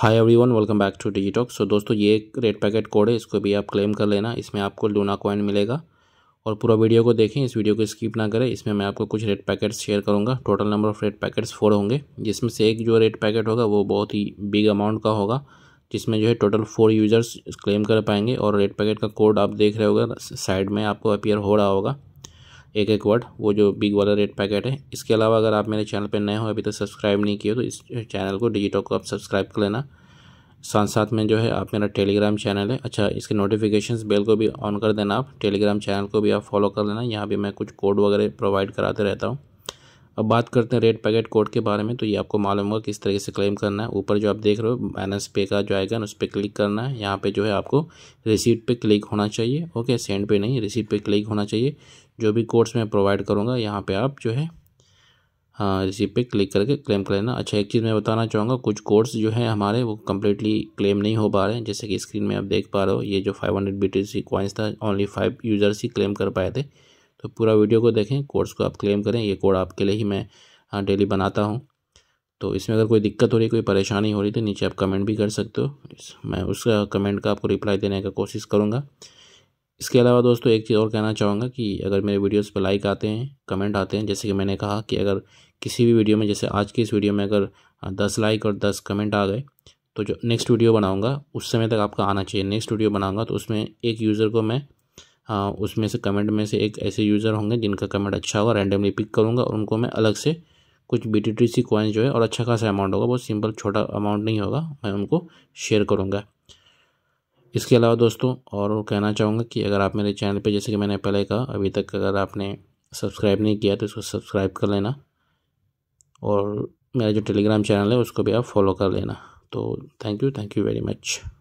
hi everyone welcome back to Digitalk so दोस्तों ये एक रेड पैकेट कोड है इसको भी आप क्लेम कर लेना इसमें आपको लूना कॉइन मिलेगा और पूरा वीडियो को देखें इस वीडियो को स्किप ना करें इसमें मैं आपको कुछ रेड पैकेट्स शेयर करूंगा total number of red packets four होंगे जिसमें से एक जो रेड पैकेट होगा वो बहुत ही बिग अमाउंट का होगा जिसमें जो है टोटल फोर यूज़र्स क्लेम कर पाएंगे और रेड पैकेट का कोड आप देख रहे होगा साइड में आपको अपियर हो रहा होगा एक एक वर्ड वो जो बिग वाला रेड पैकेट है इसके अलावा अगर आप मेरे चैनल पर नए हो अभी तक तो सब्सक्राइब नहीं किए तो इस चैनल को डिजिटॉक को आप सब्सक्राइब कर लेना साथ साथ में जो है आप मेरा टेलीग्राम चैनल है अच्छा इसके नोटिफिकेशन बेल को भी ऑन कर देना आप टेलीग्राम चैनल को भी आप फॉलो कर लेना यहाँ भी मैं कुछ कोड वगैरह प्रोवाइड कराते रहता हूँ अब बात करते हैं रेड पैकेट कोड के बारे में तो ये आपको मालूम होगा किस तरीके से क्लेम करना है ऊपर जो आप देख रहे हो बैलेंस पे का जो आएगा उस पर क्लिक करना है यहाँ पे जो है आपको रिसीट पे क्लिक होना चाहिए ओके सेंड पे नहीं रिसीट पे क्लिक होना चाहिए जो भी कोड्स मैं प्रोवाइड करूँगा यहाँ पर आप जो है हाँ रिसीट पर क्लिक करके क्लेम कर लेना अच्छा एक चीज़ मैं बताना चाहूँगा कुछ कोड्स जो है हमारे वो कम्प्लीटली क्लेम नहीं हो पा रहे हैं जैसे कि स्क्रीन में आप देख पा रहे हो ये जो फाइव हंड्रेड बी टी था ओनली फाइव यूज़र्स ही क्लेम कर पाए थे तो पूरा वीडियो को देखें कोर्स को आप क्लेम करें ये कोड आपके लिए ही मैं हाँ, डेली बनाता हूँ तो इसमें अगर कोई दिक्कत हो रही है कोई परेशानी हो रही तो नीचे आप कमेंट भी कर सकते हो मैं उस कमेंट का आपको रिप्लाई देने का कोशिश करूँगा इसके अलावा दोस्तों एक चीज़ और कहना चाहूँगा कि अगर मेरे वीडियोस पर लाइक आते हैं कमेंट आते हैं जैसे कि मैंने कहा कि अगर किसी भी वीडियो में जैसे आज की इस वीडियो में अगर दस लाइक और दस कमेंट आ गए तो जो नेक्स्ट वीडियो बनाऊँगा उस समय तक आपका आना चाहिए नेक्स्ट वीडियो बनाऊँगा तो उसमें एक यूज़र को मैं हाँ उसमें से कमेंट में से एक ऐसे यूज़र होंगे जिनका कमेंट अच्छा होगा रैंडमली पिक करूँगा और उनको मैं अलग से कुछ B T T C coin जो है और अच्छा खासा अमाउंट होगा बहुत सिंपल छोटा अमाउंट नहीं होगा मैं उनको शेयर करूँगा इसके अलावा दोस्तों और कहना चाहूँगा कि अगर आप मेरे चैनल पर जैसे कि मैंने पहले कहा अभी तक अगर आपने सब्सक्राइब नहीं किया तो इसको सब्सक्राइब कर लेना और मेरा जो टेलीग्राम चैनल है उसको भी आप फॉलो कर लेना तो thank you thank you very much